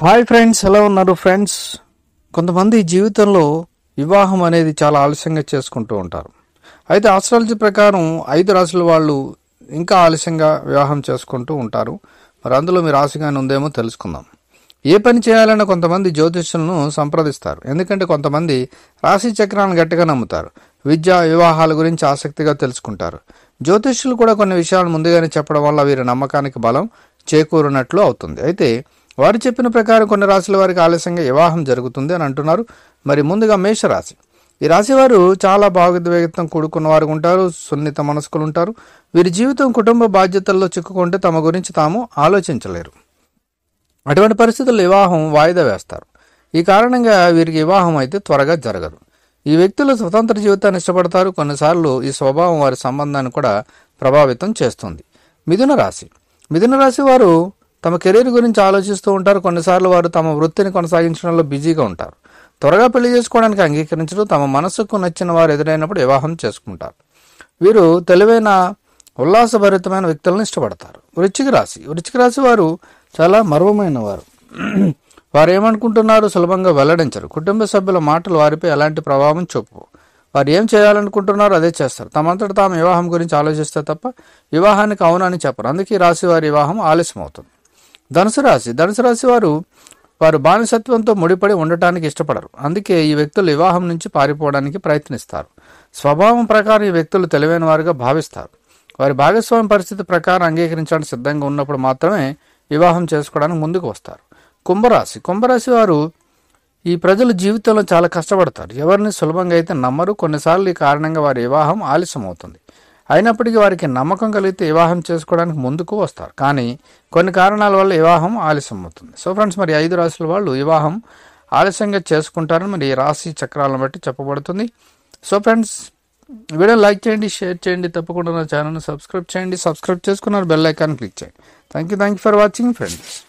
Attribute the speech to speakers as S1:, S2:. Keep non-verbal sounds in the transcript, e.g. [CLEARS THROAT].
S1: hi friends ఎలా ఉన్నారు friends కొంతమంది జీవితంలో వివాహం అనేది చాలా ఆలస్యంగా చేసుకుంటూ ఉంటారు అయితే ఆస్ట్రాలజీ ప్రకారం ఐదు రాశుల వాళ్ళు ఇంకా ఆలస్యంగా వివాహం చేసుకుంటూ ఉంటారు మరి అందులో మీ రాశిగానే ఉందేమో తెలుసుకుందాం ఏ పని చేయాలన్న కొంతమంది జ్యోతిష్యులను సంప్రదిస్తారు ఎందుకంటే కొంతమంది రాశి చక్రాన్ని గట్టిగా నమ్ముతారు విద్య వివాహాల గురించి ఆసక్తిగా తెలుసుకుంటారు జ్యోతిష్యులు కూడా కొన్ని విషయాలు ముందుగానే చెప్పడం వల్ల వీరి నమ్మకానికి బలం చేకూరినట్లు అవుతుంది అయితే వారు చెప్పిన ప్రకారం కొన్ని రాశుల వారికి ఆలస్యంగా వివాహం జరుగుతుంది అని అంటున్నారు మరి ముందుగా మేషరాశి ఈ రాశి వారు చాలా భావోద్వేగతం కూడుకున్న వారు ఉంటారు సున్నిత మనస్కులు ఉంటారు వీరి జీవితం కుటుంబ బాధ్యతల్లో చిక్కుకుంటే తమ గురించి తాము ఆలోచించలేరు అటువంటి పరిస్థితుల్లో వివాహం వాయిదా వేస్తారు ఈ కారణంగా వీరికి వివాహం అయితే త్వరగా జరగదు ఈ వ్యక్తులు స్వతంత్ర జీవితాన్ని ఇష్టపడతారు కొన్నిసార్లు ఈ స్వభావం వారి సంబంధాన్ని కూడా ప్రభావితం చేస్తుంది మిథున రాశి మిథున రాశి వారు తమ కెరీర్ గురించి ఆలోచిస్తూ ఉంటారు కొన్నిసార్లు వారు తమ వృత్తిని కొనసాగించడంలో బిజీగా ఉంటారు త్వరగా పెళ్లి చేసుకోవడానికి అంగీకరించడం తమ మనసుకు నచ్చిన వారు ఎదురైనప్పుడు వివాహం చేసుకుంటారు వీరు తెలివైన ఉల్లాసభరితమైన వ్యక్తులను ఇష్టపడతారు వృచ్చిక రాశి వృచ్చిక రాశి వారు చాలా మర్వమైన వారు [CLEARS THROAT] వారు ఏమనుకుంటున్నారు సులభంగా వెల్లడించరు కుటుంబ సభ్యుల మాటలు వారిపై ఎలాంటి ప్రభావం చూపవు వారు ఏం చేయాలనుకుంటున్నారో అదే చేస్తారు తమంతట తాము వివాహం గురించి ఆలోచిస్తే తప్ప వివాహానికి అవునని చెప్పరు అందుకే రాశి వారి వివాహం ఆలస్యం అవుతుంది ధనుసు రాశి ధనుసు రాశి వారు వారు బానిసత్వంతో ముడిపడి ఉండటానికి ఇష్టపడరు అందుకే ఈ వ్యక్తులు వివాహం నుంచి పారిపోవడానికి ప్రయత్నిస్తారు స్వభావం ప్రకారం ఈ వ్యక్తులు తెలివైన వారుగా భావిస్తారు వారి భాగస్వామి పరిస్థితి ప్రకారం అంగీకరించడానికి సిద్ధంగా ఉన్నప్పుడు మాత్రమే వివాహం చేసుకోవడానికి ముందుకు వస్తారు కుంభరాశి కుంభరాశి వారు ఈ ప్రజలు జీవితంలో చాలా కష్టపడతారు ఎవరిని సులభంగా అయితే నమ్మరు కొన్నిసార్లు ఈ కారణంగా వారి వివాహం ఆలస్యం అవుతుంది అయినప్పటికీ వారికి నమ్మకం కలిగితే వివాహం చేసుకోవడానికి ముందుకు వస్తారు కానీ కొన్ని కారణాల వల్ల వివాహం ఆలస్యం అవుతుంది సో ఫ్రెండ్స్ మరి ఐదు రాశుల వాళ్ళు వివాహం ఆలస్యంగా చేసుకుంటారని మరి ఈ రాశి చక్రాలను బట్టి చెప్పబడుతుంది సో ఫ్రెండ్స్ వీడియో లైక్ చేయండి షేర్ చేయండి తప్పకుండా నా ఛానల్ని సబ్స్క్రైబ్ చేయండి సబ్స్క్రైబ్ చేసుకున్నారు బెల్ ఐకాన్ క్లిక్ చేయండి thank you thank you for watching friends